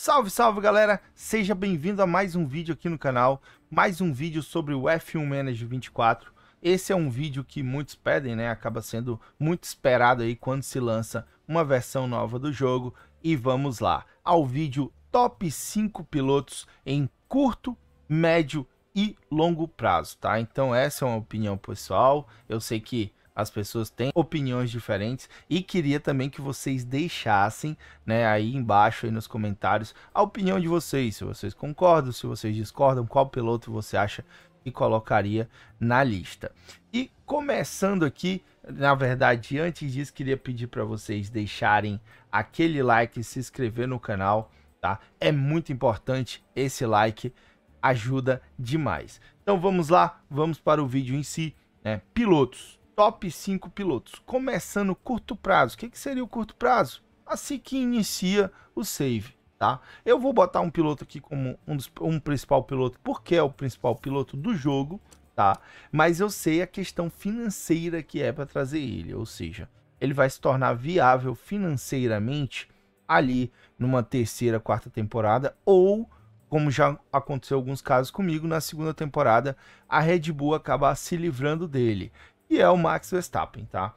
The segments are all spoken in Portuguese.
Salve, salve galera! Seja bem-vindo a mais um vídeo aqui no canal, mais um vídeo sobre o F1 Manager 24. Esse é um vídeo que muitos pedem, né? Acaba sendo muito esperado aí quando se lança uma versão nova do jogo. E vamos lá ao vídeo top 5 pilotos em curto, médio e longo prazo, tá? Então essa é uma opinião pessoal. Eu sei que as pessoas têm opiniões diferentes e queria também que vocês deixassem, né, aí embaixo aí nos comentários a opinião de vocês, se vocês concordam, se vocês discordam, qual piloto você acha que colocaria na lista. E começando aqui, na verdade, antes disso, queria pedir para vocês deixarem aquele like, se inscrever no canal, tá? É muito importante esse like, ajuda demais. Então vamos lá, vamos para o vídeo em si, né? Pilotos top 5 pilotos. Começando curto prazo. O que, que seria o curto prazo? Assim que inicia o save. Tá? Eu vou botar um piloto aqui como um, dos, um principal piloto, porque é o principal piloto do jogo, tá? Mas eu sei a questão financeira que é para trazer ele, ou seja, ele vai se tornar viável financeiramente ali numa terceira, quarta temporada, ou como já aconteceu alguns casos comigo, na segunda temporada a Red Bull acaba se livrando dele e é o Max Verstappen, tá?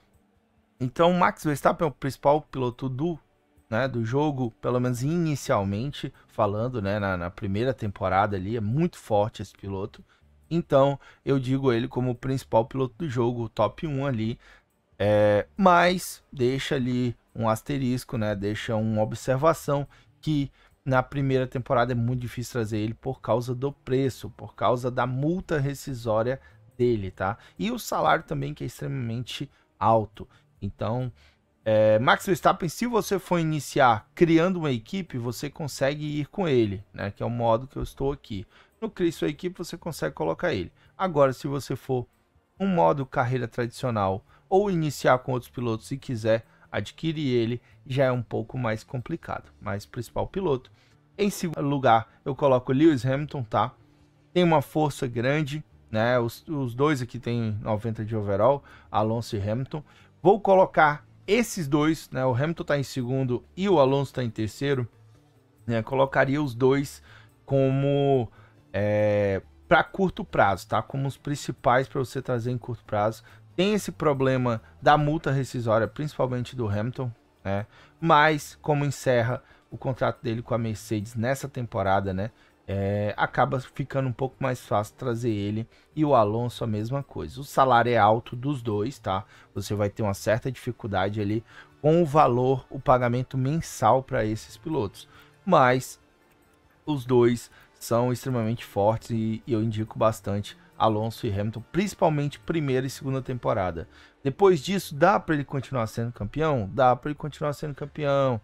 Então, o Max Verstappen é o principal piloto do, né, do jogo, pelo menos inicialmente falando, né, na, na primeira temporada ali, é muito forte esse piloto. Então, eu digo ele como o principal piloto do jogo, o top 1 ali, é, mas deixa ali um asterisco, né? Deixa uma observação que na primeira temporada é muito difícil trazer ele por causa do preço, por causa da multa rescisória dele, tá? E o salário também que é extremamente alto. Então, é, Max Verstappen, se você for iniciar criando uma equipe, você consegue ir com ele, né? Que é o modo que eu estou aqui. No Cris sua equipe, você consegue colocar ele. Agora, se você for um modo carreira tradicional ou iniciar com outros pilotos e quiser adquirir ele, já é um pouco mais complicado. Mas principal piloto. Em segundo lugar, eu coloco Lewis Hamilton, tá? Tem uma força grande, né? Os, os dois aqui têm 90 de overall, Alonso e Hamilton. Vou colocar esses dois, né? O Hamilton está em segundo e o Alonso está em terceiro, né? Colocaria os dois como é, para curto prazo, tá? Como os principais para você trazer em curto prazo. Tem esse problema da multa rescisória, principalmente do Hamilton, né? Mas como encerra o contrato dele com a Mercedes nessa temporada, né? é, acaba ficando um pouco mais fácil trazer ele e o Alonso a mesma coisa. O salário é alto dos dois, tá? Você vai ter uma certa dificuldade ali com o valor, o pagamento mensal para esses pilotos. Mas os dois são extremamente fortes e, e eu indico bastante Alonso e Hamilton, principalmente primeira e segunda temporada. Depois disso, dá para ele continuar sendo campeão? Dá para ele continuar sendo campeão.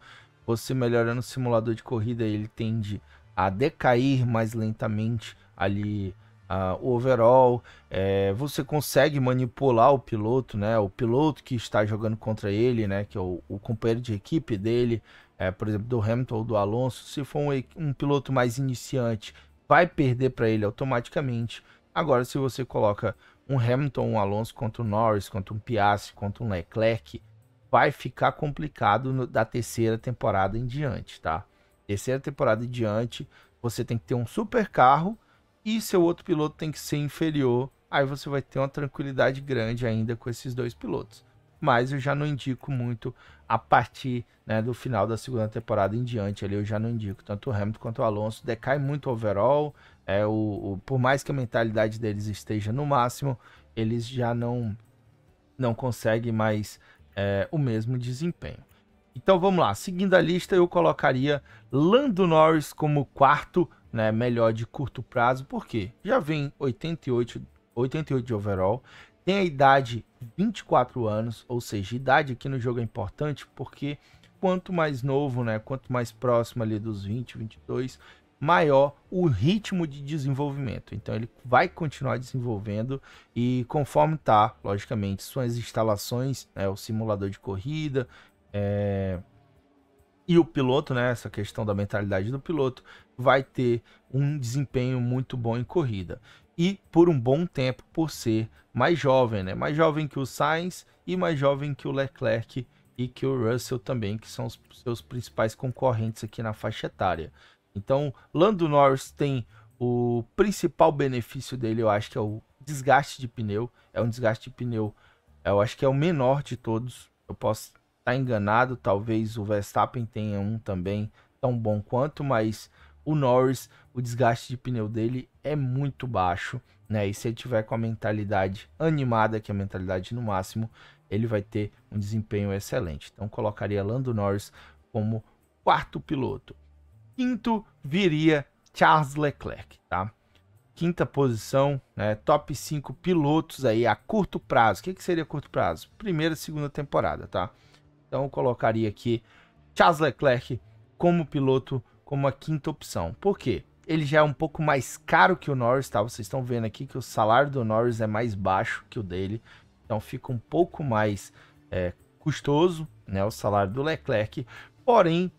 Você melhorando o simulador de corrida, ele tende a a decair mais lentamente ali uh, o overall. É, você consegue manipular o piloto, né? O piloto que está jogando contra ele, né? Que é o, o companheiro de equipe dele, é, por exemplo, do Hamilton ou do Alonso. Se for um, um piloto mais iniciante, vai perder para ele automaticamente. Agora, se você coloca um Hamilton, um Alonso contra um Norris, contra um Piastri, contra um Leclerc, vai ficar complicado no, da terceira temporada em diante, tá? terceira temporada e diante, você tem que ter um super carro e seu outro piloto tem que ser inferior. Aí você vai ter uma tranquilidade grande ainda com esses dois pilotos. Mas eu já não indico muito a partir né, do final da segunda temporada em diante. Ali eu já não indico. Tanto o Hamilton quanto o Alonso decai muito o overall. É, o, o, por mais que a mentalidade deles esteja no máximo, eles já não, não conseguem mais é, o mesmo desempenho. Então vamos lá, seguindo a lista, eu colocaria Lando Norris como quarto, né, melhor de curto prazo, porque já vem 88, 88 de overall, tem a idade 24 anos, ou seja, idade aqui no jogo é importante porque quanto mais novo, né, quanto mais próximo ali dos 20, 22, maior o ritmo de desenvolvimento. Então ele vai continuar desenvolvendo e conforme tá, logicamente, suas instalações, né, o simulador de corrida é... E o piloto, né, essa questão da mentalidade do piloto, vai ter um desempenho muito bom em corrida. E por um bom tempo, por ser mais jovem, né? Mais jovem que o Sainz e mais jovem que o Leclerc e que o Russell também, que são os seus principais concorrentes aqui na faixa etária. Então, Lando Norris tem o principal benefício dele, eu acho que é o desgaste de pneu. É um desgaste de pneu, eu acho que é o menor de todos. Eu posso está enganado, talvez o Verstappen tenha um também tão bom quanto, mas o Norris, o desgaste de pneu dele é muito baixo, né? E se ele tiver com a mentalidade animada, que é a mentalidade no máximo, ele vai ter um desempenho excelente. Então colocaria Lando Norris como quarto piloto. Quinto viria Charles Leclerc, tá? Quinta posição, né? top 5 pilotos aí a curto prazo. O que, que seria curto prazo? Primeira, segunda temporada, tá? Então eu colocaria aqui Charles Leclerc como piloto, como a quinta opção. Por quê? Ele já é um pouco mais caro que o Norris, tá? Vocês estão vendo aqui que o salário do Norris é mais baixo que o dele. Então fica um pouco mais é, custoso, né? O salário do Leclerc. Porém,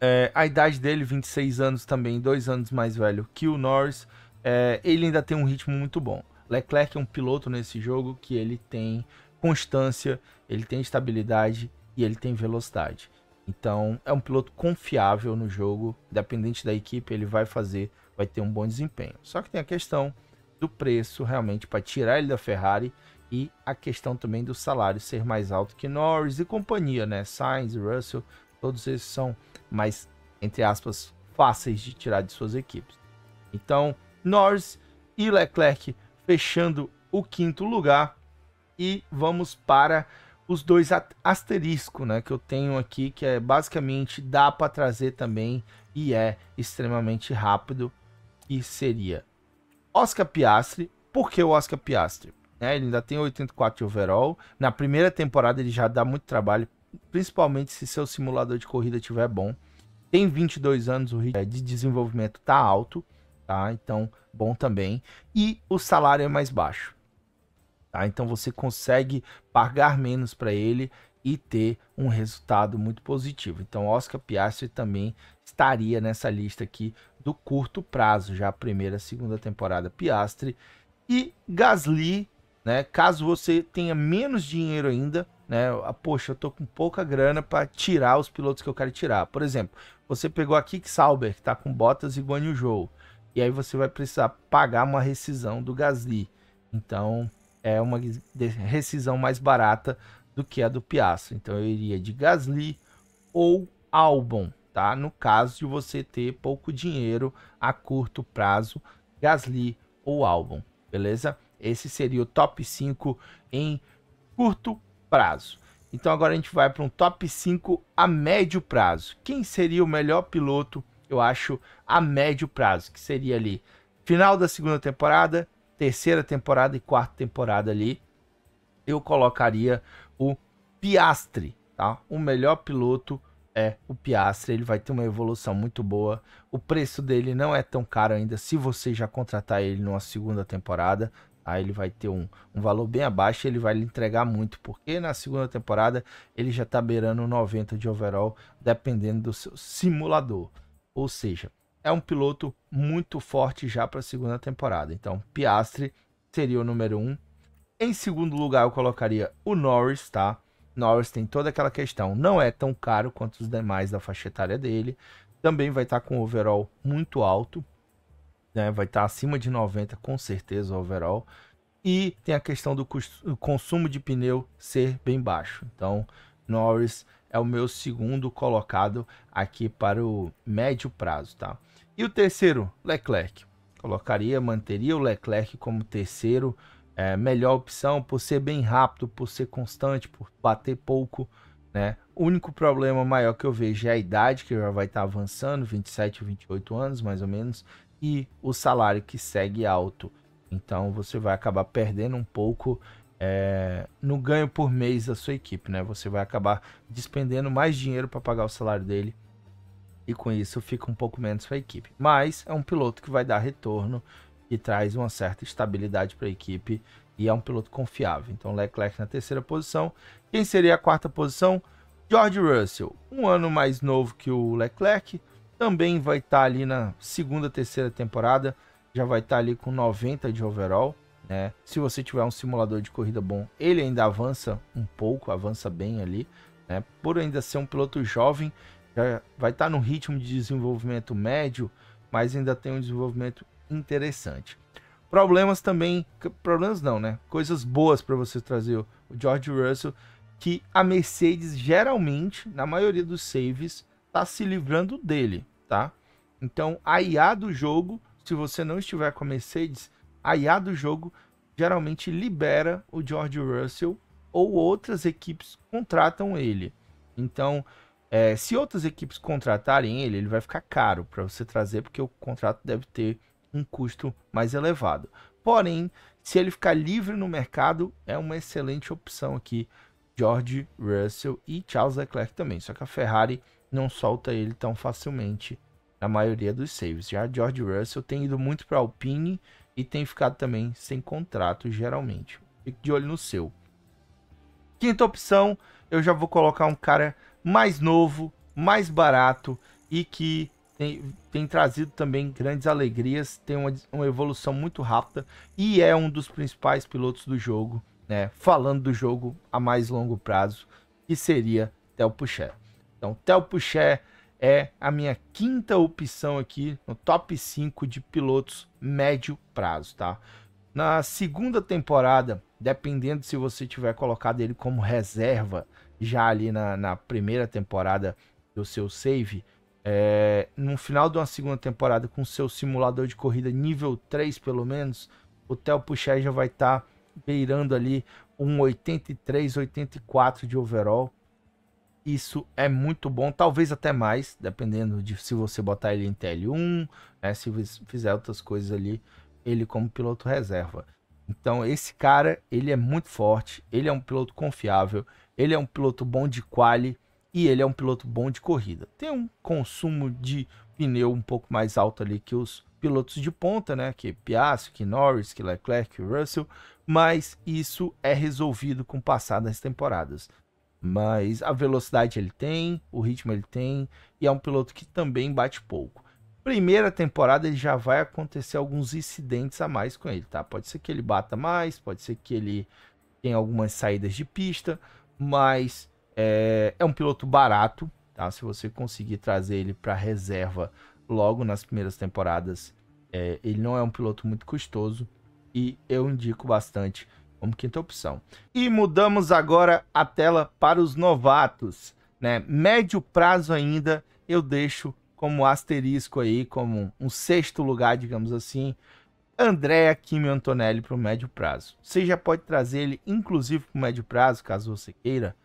é, a idade dele, 26 anos também, dois anos mais velho que o Norris. É, ele ainda tem um ritmo muito bom. Leclerc é um piloto nesse jogo que ele tem constância, ele tem estabilidade e ele tem velocidade. Então é um piloto confiável no jogo, dependente da equipe, ele vai fazer, vai ter um bom desempenho. Só que tem a questão do preço realmente para tirar ele da Ferrari e a questão também do salário ser mais alto que Norris e companhia, né? Sainz, Russell, todos esses são mais, entre aspas, fáceis de tirar de suas equipes. Então, Norris e Leclerc fechando o quinto lugar e vamos para os dois asterisco, né, que eu tenho aqui, que é basicamente dá para trazer também e é extremamente rápido, e seria Oscar Piastri. Por que o Oscar Piastri? É, ele ainda tem 84 de overall. Na primeira temporada ele já dá muito trabalho, principalmente se seu simulador de corrida tiver bom. Tem 22 anos, o ritmo de desenvolvimento tá alto, tá? Então, bom também. E o salário é mais baixo. Tá? Então você consegue pagar menos para ele e ter um resultado muito positivo. Então Oscar Piastri também estaria nessa lista aqui do curto prazo, já a primeira, segunda temporada Piastri e Gasly, né? Caso você tenha menos dinheiro ainda, né? Ah, poxa, eu tô com pouca grana para tirar os pilotos que eu quero tirar. Por exemplo, você pegou aqui que Sauber, que tá com Bottas e Guanyu Zhou, e aí você vai precisar pagar uma rescisão do Gasly. Então, é uma rescisão mais barata do que a do Piastri. Então eu iria de Gasly ou Albon, tá? No caso de você ter pouco dinheiro a curto prazo, Gasly ou Albon, beleza? Esse seria o top 5 em curto prazo. Então agora a gente vai para um top 5 a médio prazo. Quem seria o melhor piloto, eu acho, a médio prazo, que seria ali final da segunda temporada, terceira temporada e quarta temporada ali, eu colocaria o Piastre, tá? O melhor piloto é o Piastre, ele vai ter uma evolução muito boa. O preço dele não é tão caro ainda se você já contratar ele numa segunda temporada. Aí tá? ele vai ter um, um valor bem abaixo, ele vai lhe entregar muito, porque na segunda temporada ele já tá beirando 90 de overall, dependendo do seu simulador. Ou seja, é um piloto muito forte já para a segunda temporada. Então, Piastre seria o número um. Em segundo lugar, eu colocaria o Norris, tá? Norris tem toda aquela questão, não é tão caro quanto os demais da faixa etária dele. Também vai estar tá com o overall muito alto, né? Vai estar tá acima de 90 com certeza o overall. E tem a questão do consumo de pneu ser bem baixo. Então, Norris é o meu segundo colocado aqui para o médio prazo, tá? E o terceiro, Leclerc. Colocaria, manteria o Leclerc como terceiro, é, melhor opção por ser bem rápido, por ser constante, por bater pouco, né? O único problema maior que eu vejo é a idade, que já vai estar tá avançando, 27, 28 anos mais ou menos, e o salário que segue alto. Então você vai acabar perdendo um pouco é, no ganho por mês da sua equipe, né? Você vai acabar despendendo mais dinheiro para pagar o salário dele e com isso fica um pouco menos para a equipe. Mas é um piloto que vai dar retorno e traz uma certa estabilidade para a equipe e é um piloto confiável. Então Leclerc na terceira posição. Quem seria a quarta posição? George Russell, um ano mais novo que o Leclerc, também vai estar tá ali na segunda, terceira temporada, já vai estar tá ali com 90 de overall. Né? Se você tiver um simulador de corrida bom, ele ainda avança um pouco, avança bem ali. Né? Por ainda ser um piloto jovem, já vai estar tá ritmo de desenvolvimento médio, mas ainda tem um desenvolvimento interessante. Problemas também, problemas não, né? Coisas boas para você trazer o George Russell, que a Mercedes geralmente, na maioria dos saves, está se livrando dele, tá? Então, a IA do jogo, se você não estiver com a Mercedes, a IA do jogo geralmente libera o George Russell ou outras equipes contratam ele. Então, é, se outras equipes contratarem ele, ele vai ficar caro para você trazer, porque o contrato deve ter um custo mais elevado. Porém, se ele ficar livre no mercado, é uma excelente opção aqui. George Russell e Charles Leclerc também. Só que a Ferrari não solta ele tão facilmente na maioria dos saves. Já George Russell tem ido muito para Alpine e tem ficado também sem contrato geralmente. Fique de olho no seu. Quinta opção, eu já vou colocar um cara mais novo, mais barato e que tem, tem trazido também grandes alegrias, tem uma, uma evolução muito rápida e é um dos principais pilotos do jogo. Né, falando do jogo a mais longo prazo, que seria Tel Puché. Então, Tel Puché é a minha quinta opção aqui no top 5 de pilotos médio prazo, tá? Na segunda temporada, dependendo se você tiver colocado ele como reserva, já ali na, na primeira temporada do seu save, é, no final de uma segunda temporada com seu simulador de corrida nível 3 pelo menos, o Theo Puxer já vai estar tá beirando ali um 83, 84 de overall. Isso é muito bom, talvez até mais, dependendo de se você botar ele em TL1, né, se fizer outras coisas ali, ele como piloto reserva. Então, esse cara, ele é muito forte, ele é um piloto confiável, ele é um piloto bom de quali e ele é um piloto bom de corrida. Tem um consumo de pneu um pouco mais alto ali que os pilotos de ponta, né? Que Piastri, que Norris, que Leclerc, que Russell, mas isso é resolvido com o passar das temporadas. Mas a velocidade ele tem, o ritmo ele tem e é um piloto que também bate pouco. Primeira temporada ele já vai acontecer alguns incidentes a mais com ele, tá? Pode ser que ele bata mais, pode ser que ele tenha algumas saídas de pista, mas é, é um piloto barato, tá? Se você conseguir trazer ele para reserva logo nas primeiras temporadas, é, ele não é um piloto muito custoso e eu indico bastante como quinta opção. E mudamos agora a tela para os novatos, né? Médio prazo ainda eu deixo como asterisco aí, como um sexto lugar, digamos assim, Andréa Kimi Antonelli para o médio prazo. Você já pode trazer ele, inclusive, para o médio prazo, caso você queira,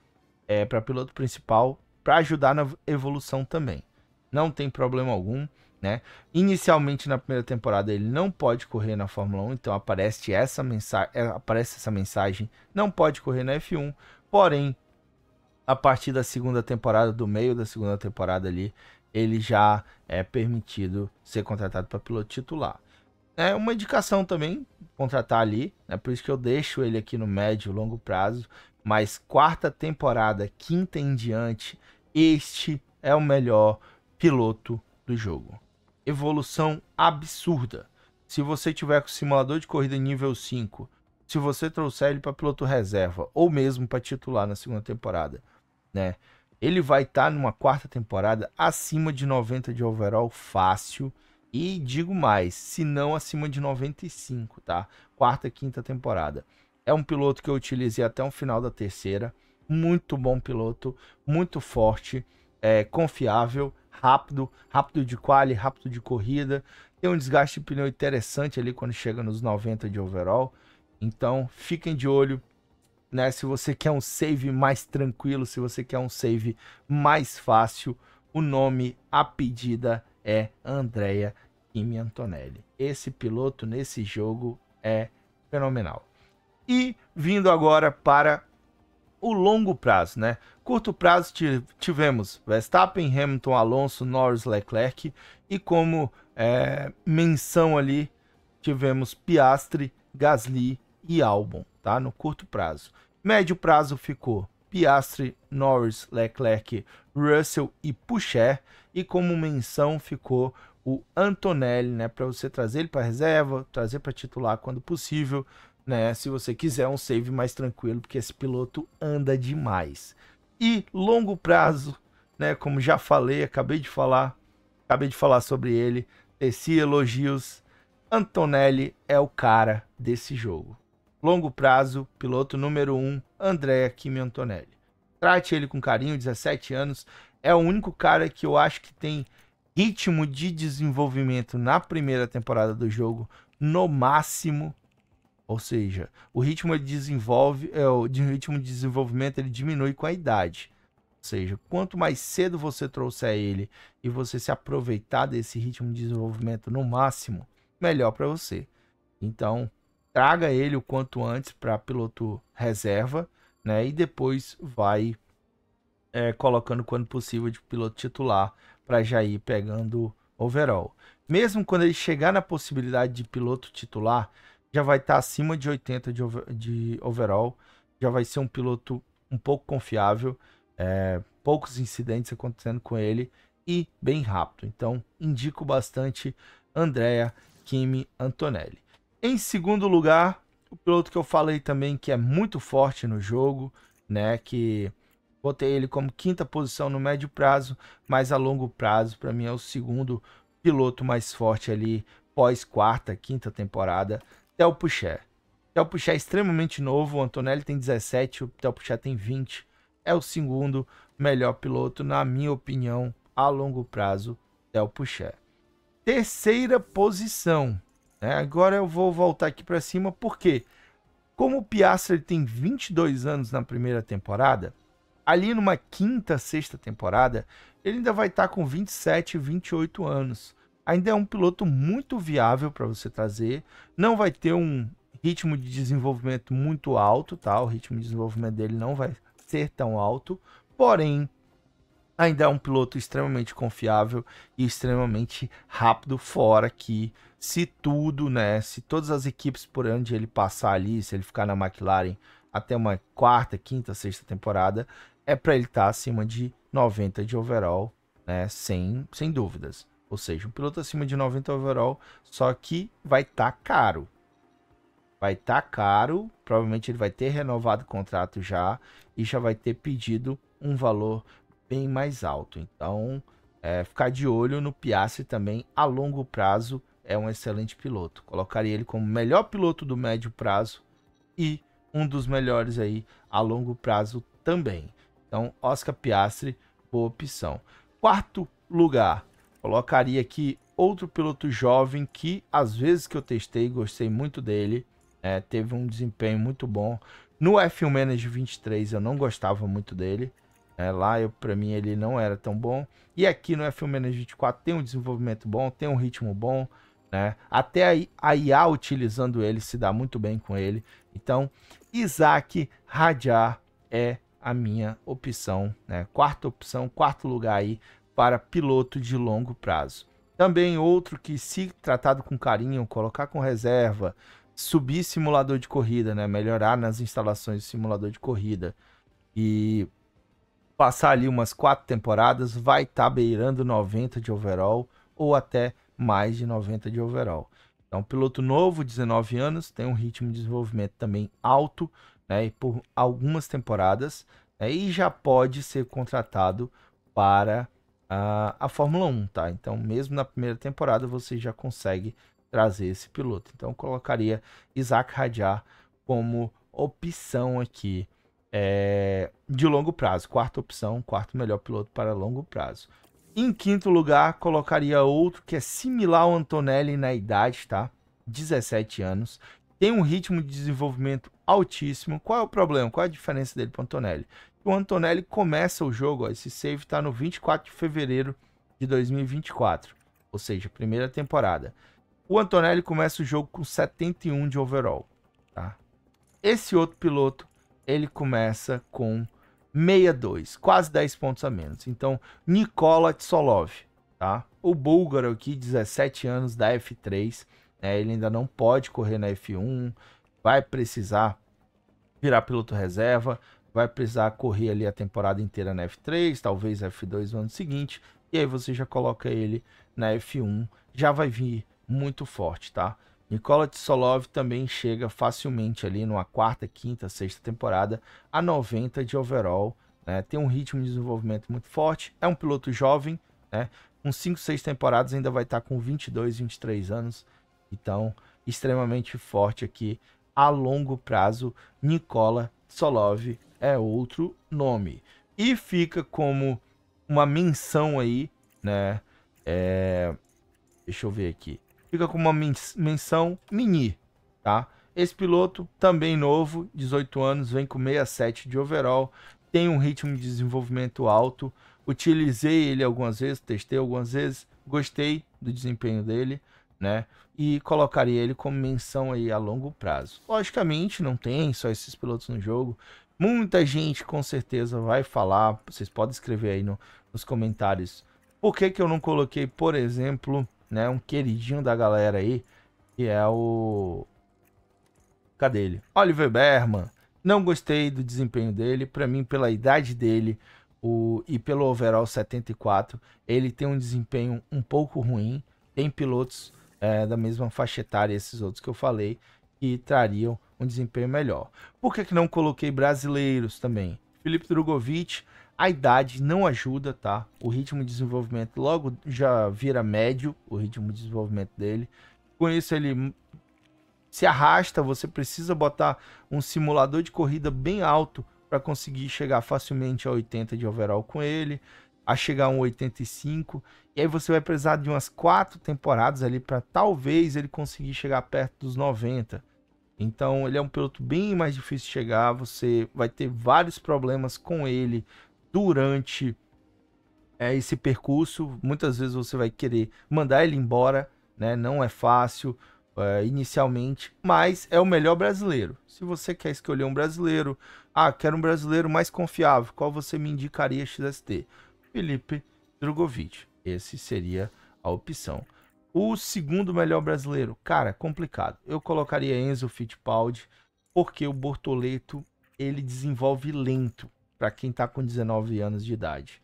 é, para piloto principal, para ajudar na evolução também. Não tem problema algum. Né? Inicialmente na primeira temporada ele não pode correr na Fórmula 1, então aparece essa mensa é, aparece essa mensagem, não pode correr na F1. Porém, a partir da segunda temporada, do meio da segunda temporada ali, ele já é permitido ser contratado para piloto titular. É uma indicação também contratar ali, é né? por isso que eu deixo ele aqui no médio e longo prazo, mas quarta temporada, quinta em diante, este é o melhor piloto do jogo. Evolução absurda. Se você tiver com simulador de corrida nível 5, se você trouxer ele para piloto reserva ou mesmo para titular na segunda temporada, né? Ele vai estar tá numa quarta temporada acima de 90 de overall fácil. E digo mais, se não acima de 95, tá? Quarta, quinta temporada. É um piloto que eu utilizei até o final da terceira. Muito bom piloto, muito forte, é, confiável, rápido, rápido de quali, rápido de corrida. Tem um desgaste de pneu interessante ali quando chega nos 90 de overall. Então, fiquem de olho né? Se você quer um save mais tranquilo, se você quer um save mais fácil, o nome a pedida é Andrea Kimi Antonelli. Esse piloto nesse jogo é fenomenal. E vindo agora para o longo prazo, né? Curto prazo tivemos Verstappen, Hamilton, Alonso, Norris, Leclerc e como é, menção ali tivemos Piastri, Gasly e Albon, tá? No curto prazo. Médio prazo ficou Piastri, Norris, Leclerc, Russell e Pucher. E como menção ficou o Antonelli, né? Para você trazer ele para reserva, trazer para titular quando possível, né? Se você quiser um save mais tranquilo, porque esse piloto anda demais. E longo prazo, né? Como já falei, acabei de falar, acabei de falar sobre ele, teci elogios. Antonelli é o cara desse jogo. Longo prazo, piloto número 1, um, Andrea Kimi Antonelli. Trate ele com carinho, 17 anos. É o único cara que eu acho que tem ritmo de desenvolvimento na primeira temporada do jogo no máximo. Ou seja, o ritmo ele desenvolve, é, o ritmo de desenvolvimento ele diminui com a idade. Ou seja, quanto mais cedo você trouxer ele e você se aproveitar desse ritmo de desenvolvimento no máximo, melhor para você. Então, traga ele o quanto antes para piloto reserva, né? E depois vai é, colocando quando possível de piloto titular para já ir pegando overall. Mesmo quando ele chegar na possibilidade de piloto titular, já vai estar tá acima de 80 de, over, de overall, já vai ser um piloto um pouco confiável, é, poucos incidentes acontecendo com ele e bem rápido. Então, indico bastante Andrea Kimi Antonelli. Em segundo lugar, o piloto que eu falei também que é muito forte no jogo, né? Que botei ele como quinta posição no médio prazo, mas a longo prazo, para mim, é o segundo piloto mais forte ali pós quarta, quinta temporada, Theo Pucher. Theo Pucher é extremamente novo, o Antonelli tem 17, o Theo tem 20. É o segundo melhor piloto, na minha opinião, a longo prazo, Theo Pucher. Terceira posição, é, agora eu vou voltar aqui para cima, porque como o Piastri tem 22 anos na primeira temporada, ali numa quinta, sexta temporada, ele ainda vai estar tá com 27, 28 anos. Ainda é um piloto muito viável para você trazer, não vai ter um ritmo de desenvolvimento muito alto, tá? O ritmo de desenvolvimento dele não vai ser tão alto, porém ainda é um piloto extremamente confiável e extremamente rápido, fora que se tudo, né, se todas as equipes por onde ele passar ali, se ele ficar na McLaren até uma quarta, quinta, sexta temporada, é para ele estar tá acima de 90 de overall, né, sem, sem dúvidas. Ou seja, um piloto acima de 90 overall, só que vai estar tá caro. Vai estar tá caro, provavelmente ele vai ter renovado o contrato já e já vai ter pedido um valor bem mais alto. Então, é, ficar de olho no Piastri também a longo prazo é um excelente piloto. Colocaria ele como melhor piloto do médio prazo e um dos melhores aí a longo prazo também. Então, Oscar Piastri, boa opção. Quarto lugar, colocaria aqui outro piloto jovem que às vezes que eu testei, gostei muito dele, é, teve um desempenho muito bom. No F1 Manager 23 eu não gostava muito dele, é, lá eu para mim ele não era tão bom. E aqui no F1 24 tem um desenvolvimento bom, tem um ritmo bom, né? Até a IA utilizando ele se dá muito bem com ele. Então, Isaac Radjar é a minha opção, né? Quarta opção, quarto lugar aí para piloto de longo prazo. Também outro que, se tratado com carinho, colocar com reserva, subir simulador de corrida, né? Melhorar nas instalações do simulador de corrida e passar ali umas quatro temporadas, vai estar tá beirando 90 de overall ou até mais de 90 de overall. Então, piloto novo, 19 anos, tem um ritmo de desenvolvimento também alto, né? E por algumas temporadas, né, e já pode ser contratado para a, a Fórmula 1, tá? Então, mesmo na primeira temporada, você já consegue trazer esse piloto. Então, colocaria Isaac Radjar como opção aqui é, de longo prazo. Quarta opção, quarto melhor piloto para longo prazo. Em quinto lugar, colocaria outro que é similar ao Antonelli na idade, tá? 17 anos. Tem um ritmo de desenvolvimento altíssimo. Qual é o problema? Qual é a diferença dele para o Antonelli? O Antonelli começa o jogo, ó, esse save está no 24 de fevereiro de 2024, ou seja, primeira temporada. O Antonelli começa o jogo com 71 de overall. Tá? Esse outro piloto ele começa com 62, quase 10 pontos a menos. Então, Nikola Tsolov, tá? O búlgaro aqui, 17 anos, da F3, né? Ele ainda não pode correr na F1, vai precisar virar piloto reserva, vai precisar correr ali a temporada inteira na F3, talvez F2 no ano seguinte, e aí você já coloca ele na F1, já vai vir muito forte, tá? Nikola Tsolov também chega facilmente ali numa quarta, quinta, sexta temporada a 90 de overall. Né? Tem um ritmo de desenvolvimento muito forte, é um piloto jovem, né? com 5, 6 temporadas ainda vai estar com 22, 23 anos. Então, extremamente forte aqui a longo prazo. Nikola Tsolov é outro nome. E fica como uma menção aí, né? É... Deixa eu ver aqui fica com uma menção mini, tá? Esse piloto, também novo, 18 anos, vem com 67 de overall, tem um ritmo de desenvolvimento alto. Utilizei ele algumas vezes, testei algumas vezes, gostei do desempenho dele, né? E colocaria ele como menção aí a longo prazo. Logicamente, não tem só esses pilotos no jogo. Muita gente com certeza vai falar. Vocês podem escrever aí no, nos comentários por que, que eu não coloquei, por exemplo, né? Um queridinho da galera aí, que é o. Cadê ele? Oliver Berman. Não gostei do desempenho dele. Para mim, pela idade dele o... e pelo overall 74, ele tem um desempenho um pouco ruim. Tem pilotos é, da mesma faixa etária, esses outros que eu falei, que trariam um desempenho melhor. Por que, que não coloquei brasileiros também? Felipe Drogovic a idade não ajuda, tá? O ritmo de desenvolvimento logo já vira médio, o ritmo de desenvolvimento dele. Com isso ele se arrasta, você precisa botar um simulador de corrida bem alto para conseguir chegar facilmente a 80 de overall com ele, a chegar a um 85. E aí você vai precisar de umas quatro temporadas ali para talvez ele conseguir chegar perto dos 90. Então ele é um piloto bem mais difícil de chegar, você vai ter vários problemas com ele durante é, esse percurso. Muitas vezes você vai querer mandar ele embora, né? Não é fácil é, inicialmente, mas é o melhor brasileiro. Se você quer escolher um brasileiro, ah, quero um brasileiro mais confiável, qual você me indicaria XST? Felipe Drogovic. Esse seria a opção. O segundo melhor brasileiro, cara, complicado. Eu colocaria Enzo Fittipaldi, porque o Bortoleto ele desenvolve lento para quem tá com 19 anos de idade.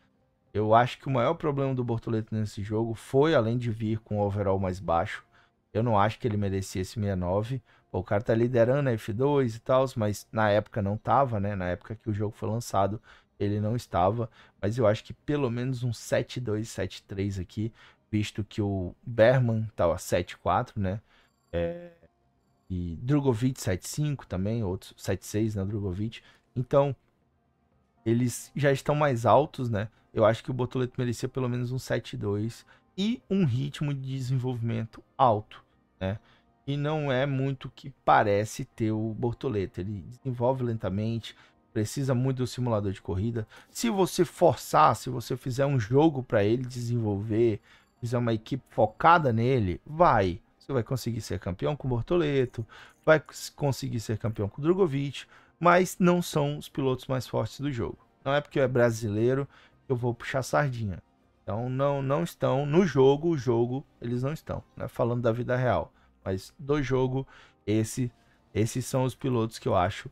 Eu acho que o maior problema do Bortoleto nesse jogo foi, além de vir com o overall mais baixo, eu não acho que ele merecia esse 69. O cara tá liderando a F2 e tal, mas na época não tava, né? Na época que o jogo foi lançado, ele não estava. Mas eu acho que pelo menos um 7-2, 7-3 aqui, visto que o Berman tava 7-4, né? É... E Drogovic 7-5 também, outros 7-6, né? Drogovic. Então, eles já estão mais altos, né? Eu acho que o Botoleto merecia pelo menos um 7-2 e um ritmo de desenvolvimento alto, né? E não é muito que parece ter o Bortoleto. Ele desenvolve lentamente, precisa muito do simulador de corrida. Se você forçar, se você fizer um jogo para ele desenvolver, fizer uma equipe focada nele, vai. Você vai conseguir ser campeão com o Bortoleto, vai conseguir ser campeão com o Drogovic, mas não são os pilotos mais fortes do jogo. Não é porque é brasileiro que eu vou puxar sardinha. Então não não estão no jogo, o jogo eles não estão, né? falando da vida real, mas do jogo esse esses são os pilotos que eu acho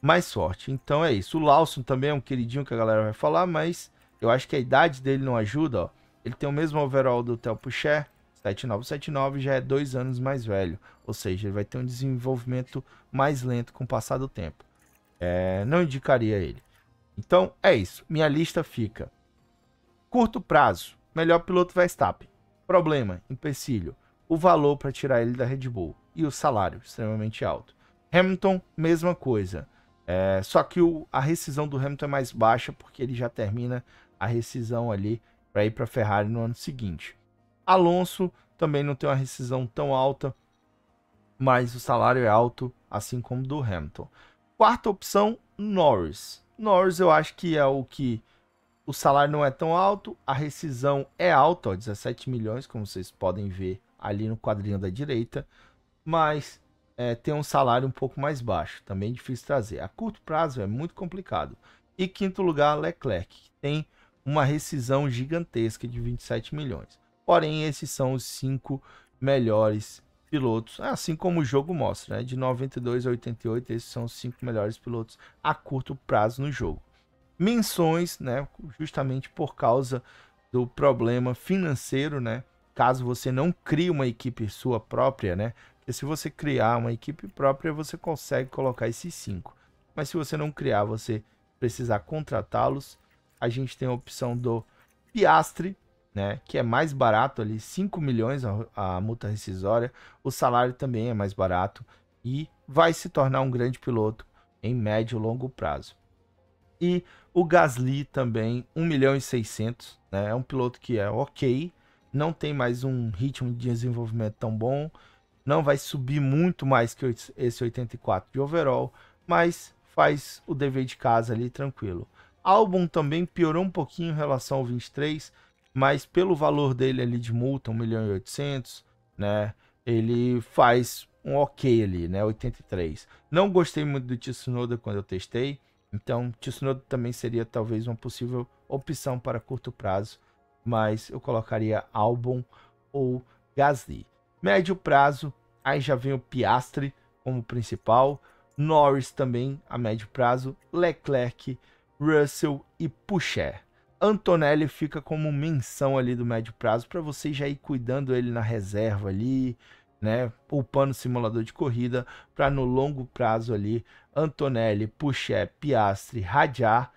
mais forte. Então é isso. O Lawson também é um queridinho que a galera vai falar, mas eu acho que a idade dele não ajuda, ó. Ele tem o mesmo overall do Theo Pucher, 7979 já é dois anos mais velho, ou seja, ele vai ter um desenvolvimento mais lento com o passar do tempo. É, não indicaria ele. Então é isso. Minha lista fica. Curto prazo, melhor piloto Verstappen. Problema, empecilho, o valor para tirar ele da Red Bull e o salário extremamente alto. Hamilton, mesma coisa. É, só que o, a rescisão do Hamilton é mais baixa porque ele já termina a rescisão ali para ir para Ferrari no ano seguinte. Alonso também não tem uma rescisão tão alta, mas o salário é alto, assim como do Hamilton. Quarta opção, Norris. Norris eu acho que é o que o salário não é tão alto, a rescisão é alta, ó, 17 milhões, como vocês podem ver ali no quadrinho da direita, mas é, tem um salário um pouco mais baixo, também difícil trazer. A curto prazo é muito complicado. E quinto lugar, Leclerc, que tem uma rescisão gigantesca de 27 milhões. Porém, esses são os cinco melhores pilotos, assim como o jogo mostra, né? de 92 a 88, esses são os cinco melhores pilotos a curto prazo no jogo. Menções, né? justamente por causa do problema financeiro, né? caso você não crie uma equipe sua própria, né? se você criar uma equipe própria, você consegue colocar esses cinco. Mas se você não criar, você precisar contratá-los. A gente tem a opção do Piastre, né, que é mais barato ali, 5 milhões a, a multa rescisória, o salário também é mais barato e vai se tornar um grande piloto em médio e longo prazo. E o Gasly também, 1 milhão e 600, né, é um piloto que é ok, não tem mais um ritmo de desenvolvimento tão bom, não vai subir muito mais que esse 84 de overall, mas faz o dever de casa ali tranquilo. Albon também piorou um pouquinho em relação ao 23, mas pelo valor dele ali de multa, 1 milhão e 800, né? Ele faz um ok ali, né? 83. Não gostei muito do Tsunoda quando eu testei, então Tsunoda também seria talvez uma possível opção para curto prazo, mas eu colocaria Albon ou Gasly. Médio prazo, aí já vem o Piastre como principal, Norris também a médio prazo, Leclerc, Russell e Pucher. Antonelli fica como menção ali do médio prazo para você já ir cuidando ele na reserva ali, né? Poupando o simulador de corrida para no longo prazo ali Antonelli, Puché, Piastre, Radjar,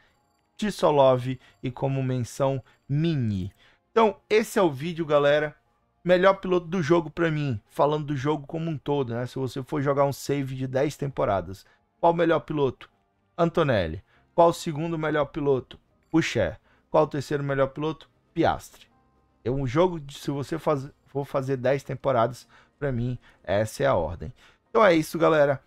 Tissolov e como menção Mini. Então, esse é o vídeo, galera. Melhor piloto do jogo para mim, falando do jogo como um todo, né? Se você for jogar um save de 10 temporadas, qual o melhor piloto? Antonelli. Qual o segundo melhor piloto? Puché. Qual o terceiro melhor piloto? Piastre. É um jogo de se você faz, for fazer 10 temporadas, para mim essa é a ordem. Então é isso, galera.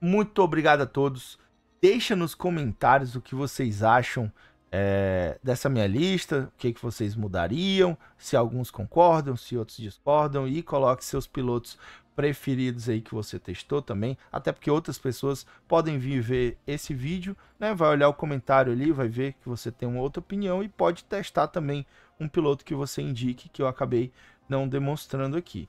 Muito obrigado a todos. Deixa nos comentários o que vocês acham é, dessa minha lista, o que, que vocês mudariam, se alguns concordam, se outros discordam e coloque seus pilotos preferidos aí que você testou também, até porque outras pessoas podem vir ver esse vídeo, né? Vai olhar o comentário ali, vai ver que você tem uma outra opinião e pode testar também um piloto que você indique que eu acabei não demonstrando aqui.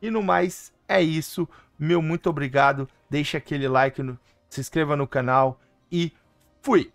E no mais é isso. Meu muito obrigado. Deixa aquele like, no... se inscreva no canal e fui.